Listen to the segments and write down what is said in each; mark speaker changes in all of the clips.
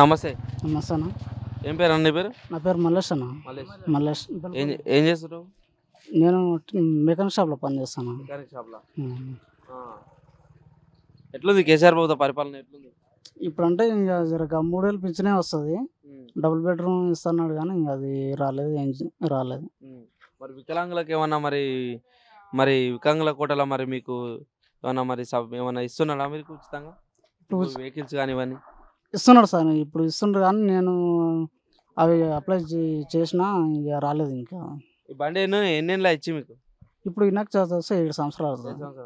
Speaker 1: నమస్తే నమస్తే అన్న ఏం
Speaker 2: పేరు అన్న పేరు నా పేరు మల్లేష్ అన్న మల్లేష్ ఏం- ఏం చేస్తున్నావు నేను మెకానిక్ షాప్లో పనిచేస్తాను మెకానిక్ షాప్లో
Speaker 1: ఎట్లుంది కేసీఆర్ బాబు పరిపాలన ఎట్లుంది
Speaker 2: ఇప్పుడంటే ఇంకా జర గా- మూడేళ్ళు పింఛనే వస్తుంది డబుల్ బెడ్రూమ్ ఇస్తున్నాడు కానీ ఇంకా అది రాలేదు ఏం రాలేదు
Speaker 1: మరి వికలాంగులకు ఏమన్నా మరి మరి వికలాంగుల కోటలో మరి మీకు ఏమన్నా మరి సబ్ ఏమన్నా ఇస్తున్నాడా మీరు ఉచితంగా ఇప్పుడు వెహికల్స్ కానివ్వండి
Speaker 2: ఇస్తున్నాడు సార్ ఇప్పుడు ఇస్తుండ్రు కానీ నేను అవి అప్లై చేసినా ఇక రాలేదు ఇంకా
Speaker 1: ఈ బండి ఎన్ని ఇచ్చి మీకు
Speaker 2: ఇప్పుడు ఇనాక్ చేస్తే ఏడు సంవత్సరాలు అవుతుంది.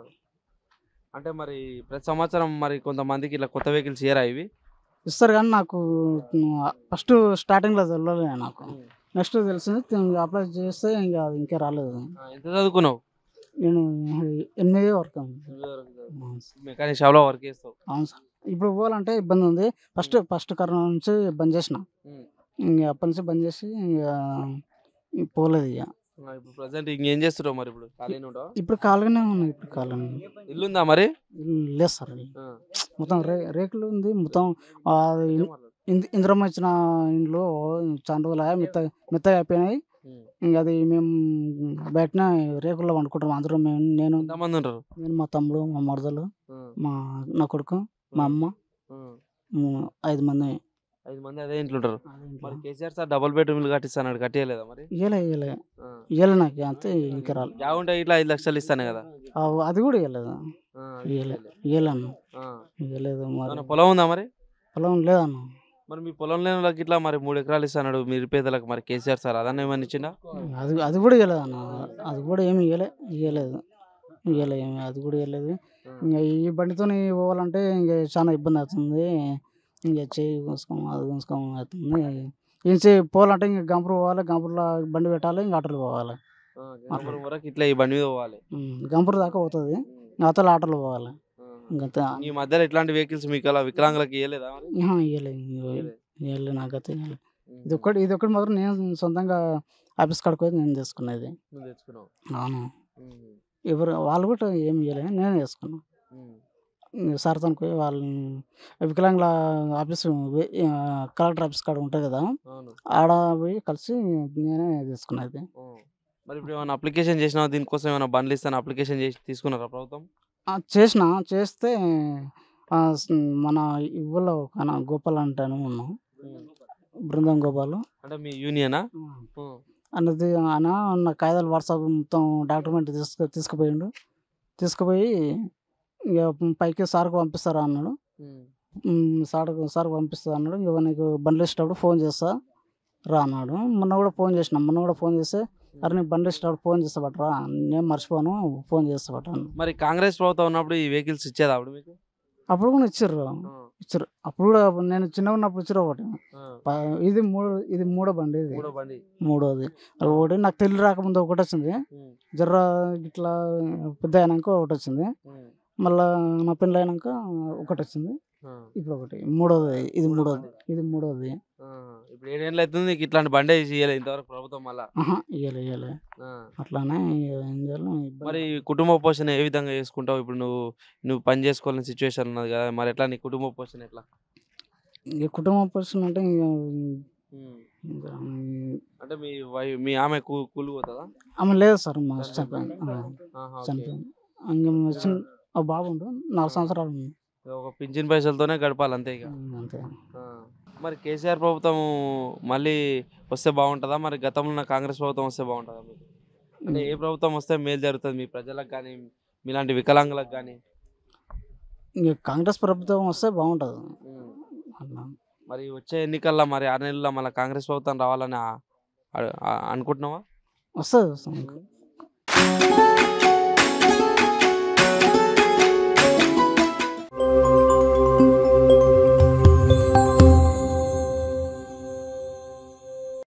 Speaker 1: అంటే మరి ప్రతి సంవత్సరం మరి కొంతమందికి ఇలా కొత్త వెహికల్స్ ఇయరా ఇవి
Speaker 2: ఇస్తారు కానీ నాకు ఫస్ట్ స్టార్టింగ్లో తెలియలే నాకు నెక్స్ట్ తెలిసింది అప్లై చేస్తే ఇంకా అది ఇంకా రాలేదు
Speaker 1: ఎంత చదువుకున్నావు
Speaker 2: నేను ఎనిమిది వర్క్
Speaker 1: మెకానిక్ షాప్లో వర్క్ చేస్తావు
Speaker 2: అవును సార్ ఇప్పుడు పోవాలంటే ఇబ్బంది ఉంది ఫస్ట్ ఫస్ట్ కరోనా నుంచి బంద్ చేసిన ఇంక అప్పటి నుంచి బంద్ చేసి ఇక పోలేదు ఇక
Speaker 1: ఇప్పుడు ప్రజెంట్ ఇంకేం చేస్తున్నావు మరి ఇప్పుడు ఇప్పుడు
Speaker 2: కాలుగానే ఉన్నాయి ఇప్పుడు కాలుగానే ఇల్లుందా మరి లేదు సార్ మొత్తం రే రేకులు ఉంది మొత్తం ఇంద్రమ్మ ఇచ్చిన ఇండ్లు చాలా రోజులు అయ్యాయి, మిత్త మెత్తగా అయిపోయినాయి ఇంకా అది మేము బయట రేకుల్లో వండుకుంటాం అందరూ మేము నేను నేను మా తమ్ముడు మా మరదలు మా నా కొడుకు మా అమ్మ ఐదు మంది
Speaker 1: ఐదు మంది అదే ఇంట్లో ఉంటారు మరి కేసీఆర్ సార్ డబుల్ ఇల్లు కట్టిస్తాను కట్టేయలేదా మరి ఇయ్యలే ఇయ్యలే
Speaker 2: ఇయ్యలే నాకు అంతే ఇంకా రాలి
Speaker 1: బాగుంటే ఇట్లా ఐదు లక్షలు ఇస్తాను కదా
Speaker 2: అది కూడా ఇవ్వలేదు ఇవ్వలేదు ఇవ్వలేను ఇవ్వలేదు మరి పొలం ఉందా మరి పొలం లేదన్న
Speaker 1: మరి మీ పొలం లేని వాళ్ళకి ఇట్లా మరి మూడు ఎకరాలు ఇస్తాడు మీ పేదలకు మరి కేసీఆర్ సార్ అదన్న ఏమన్నా ఇచ్చిందా
Speaker 2: అది అది కూడా ఇవ్వలేదు అన్న అది కూడా ఏమి ఇవ్వలే ఇవ్వలేదు ఇవ్వలే అది కూడా వెళ్ళలేదు ఇంకా ఈ బండితో పోవాలంటే ఇంకా చాలా ఇబ్బంది అవుతుంది ఇంకా చేయి కోసుకోము అది కోసుకోము అవుతుంది ఇంచే పోవాలంటే ఇంకా గంపలు పోవాలి గంపలో బండి పెట్టాలి ఇంకా ఆటోలు పోవాలి
Speaker 1: వరకు ఇట్లా ఈ బండి మీద పోవాలి
Speaker 2: గంపూర్ దాకా పోతుంది అతలు ఆటలు పోవాలి
Speaker 1: ఈ మధ్యలో ఇట్లాంటి వెహికల్స్ మీకు అలా వికలాంగులకి ఇవ్వలేదా
Speaker 2: ఇవ్వలేదు నా ఇది ఒకటి ఇది ఒక్కటి మాత్రం నేను సొంతంగా ఆఫీస్ కడుక్కొని నేను తెచ్చుకునేది అవును ఎవరు వాళ్ళు కూడా ఏం చేయలేదు నేను వేసుకున్నాను సార్ తనకు వాళ్ళ వికలాంగుల ఆఫీస్ కలెక్టర్ ఆఫీస్ కాడ ఉంటుంది కదా ఆడ పోయి కలిసి నేనే తీసుకున్నది
Speaker 1: మరి ఇప్పుడు ఏమైనా అప్లికేషన్ చేసినా దీనికోసం ఏమైనా బండ్లు ఇస్తాను అప్లికేషన్ చేసి తీసుకున్నారా ప్రభుత్వం
Speaker 2: చేసిన చేస్తే మన ఇవ్వలో గోపాల్ అంటాను ఉన్నాం బృందం గోపాల్
Speaker 1: అంటే మీ యూనియనా
Speaker 2: అన్నది ఆయన నా కాగితాలు వాట్సాప్ మొత్తం డాక్యుమెంట్ తీసుకు తీసుకుపోయిండు తీసుకుపోయి ఇక పైకి సార్కు పంపిస్తారా అన్నాడు సార్ సార్కు పంపిస్తా అన్నాడు ఇక నీకు బండ్లు ఇచ్చేటప్పుడు ఫోన్ చేస్తా రా అన్నాడు మొన్న కూడా ఫోన్ చేసిన మొన్న కూడా ఫోన్ చేస్తే అరే నీకు బండి ఇచ్చేటప్పుడు ఫోన్ చేస్తా బట్రా నేను మర్చిపోను ఫోన్ చేస్తా బట్రా
Speaker 1: మరి కాంగ్రెస్ ప్రభుత్వం ఉన్నప్పుడు ఈ వెహికల్స్ ఇచ్చేదా అప్పుడు మీకు
Speaker 2: అప్పుడు కూడా ఇచ్చారు ఇచ్చారు అప్పుడు కూడా నేను చిన్న ఉన్నప్పుడు ఇచ్చారు ఒకటి ఇది మూడు ఇది మూడో బండి ఇది మూడోది ఒకటి నాకు తెలియ రాకముందు ఒకటి వచ్చింది జర్ర ఇట్లా పెద్ద అయినాక ఒకటి వచ్చింది మళ్ళా నా పెళ్ళి అయినాక ఒకటి వచ్చింది ఇప్పుడు ఒకటి మూడోది ఇది మూడోది ఇది మూడోది
Speaker 1: ఇప్పుడు ఏడేళ్ళు అవుతుంది నీకు ఇట్లాంటి బండి ఇవ్వలేదు ఇంతవరకు ప్రభుత్వం
Speaker 2: మళ్ళీ ఇవ్వలే అట్లానే మరి
Speaker 1: కుటుంబ పోషణ ఏ విధంగా చేసుకుంటావు ఇప్పుడు నువ్వు నువ్వు పని చేసుకోవాలని సిచ్యువేషన్ ఉన్నది కదా మరి ఎట్లా నీ కుటుంబ పోషణ ఎట్లా
Speaker 2: ఈ కుటుంబ పోషణ అంటే అంటే
Speaker 1: మీ వై మీ ఆమె కూలి పోతుందా
Speaker 2: ఆమె లేదు సార్ మా చనిపోయింది చనిపోయింది ఇంకా నాలుగు సంవత్సరాలు
Speaker 1: ఒక పింఛన్ పైసలతోనే గడపాలి అంతే ఇక అంతే మరి కేసీఆర్ ప్రభుత్వం మళ్ళీ వస్తే బాగుంటుందా మరి గతంలో ఉన్న కాంగ్రెస్ ప్రభుత్వం వస్తే బాగుంటుందా మీకు అంటే ఏ ప్రభుత్వం వస్తే మేలు జరుగుతుంది మీ ప్రజలకు కానీ మీలాంటి వికలాంగులకు కానీ
Speaker 2: కాంగ్రెస్ ప్రభుత్వం వస్తే బాగుంటుంది
Speaker 1: మరి వచ్చే ఎన్నికల్లో మరి ఆరు నెలల్లో మళ్ళీ కాంగ్రెస్ ప్రభుత్వం రావాలని అనుకుంటున్నావా
Speaker 2: వస్తుంది వస్తుంది